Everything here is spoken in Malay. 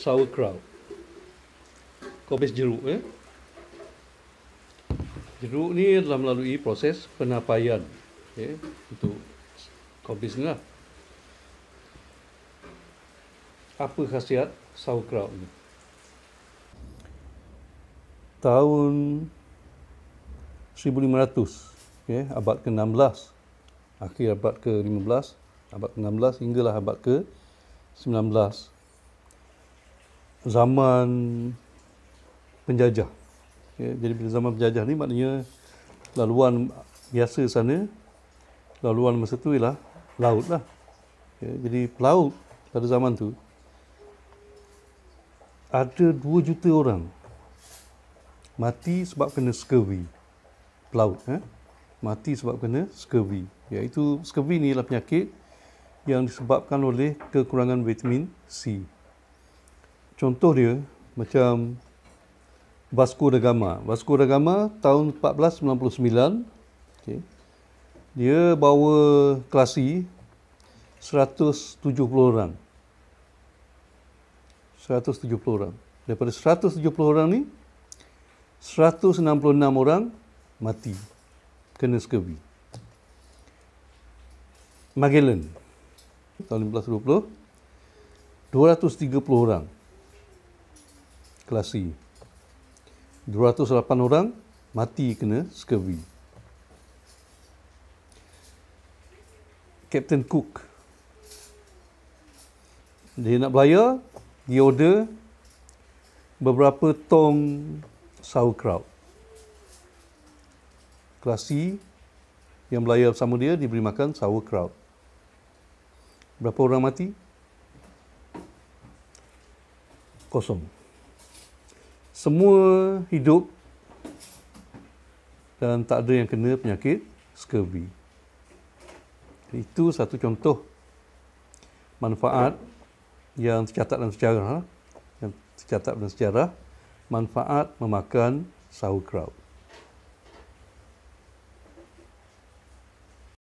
sauerkraut. Kobis jeruk ya. Jeruk ni telah melalui proses penapaian ya, untuk kobis ni lah. Apa khasiat sauerkraut ni? Tahun 1500, okay, eh? abad ke-16, akhir abad ke-15, abad ke-16 hinggalah abad ke-19 zaman penjajah. Ya, jadi bila zaman penjajah ni maknanya laluan biasa sana, laluan masa tu ialah laut lah. Ya, jadi pelaut pada zaman tu ada 2 juta orang mati sebab kena scurvy pelaut eh? mati sebab kena scurvy iaitu scurvy ni ialah penyakit yang disebabkan oleh kekurangan vitamin C contoh dia macam Vasco da Gama. Vasco da Gama tahun 1499 okay, dia bawa klasi 170 orang. 170 orang. Daripada 170 orang ni 166 orang mati kena skabi. Magellan tahun 1520 230 orang klasi. 208 orang mati kena scurvy. Captain Cook. Dia nak belayar, dia order beberapa tong sauerkraut. Klasi yang belayar bersama dia diberi makan sauerkraut. Berapa orang mati? Kosong semua hidup dan tak ada yang kena penyakit scurvy. Itu satu contoh manfaat yang tercatat dalam sejarah, yang tercatat dalam sejarah manfaat memakan sauerkraut.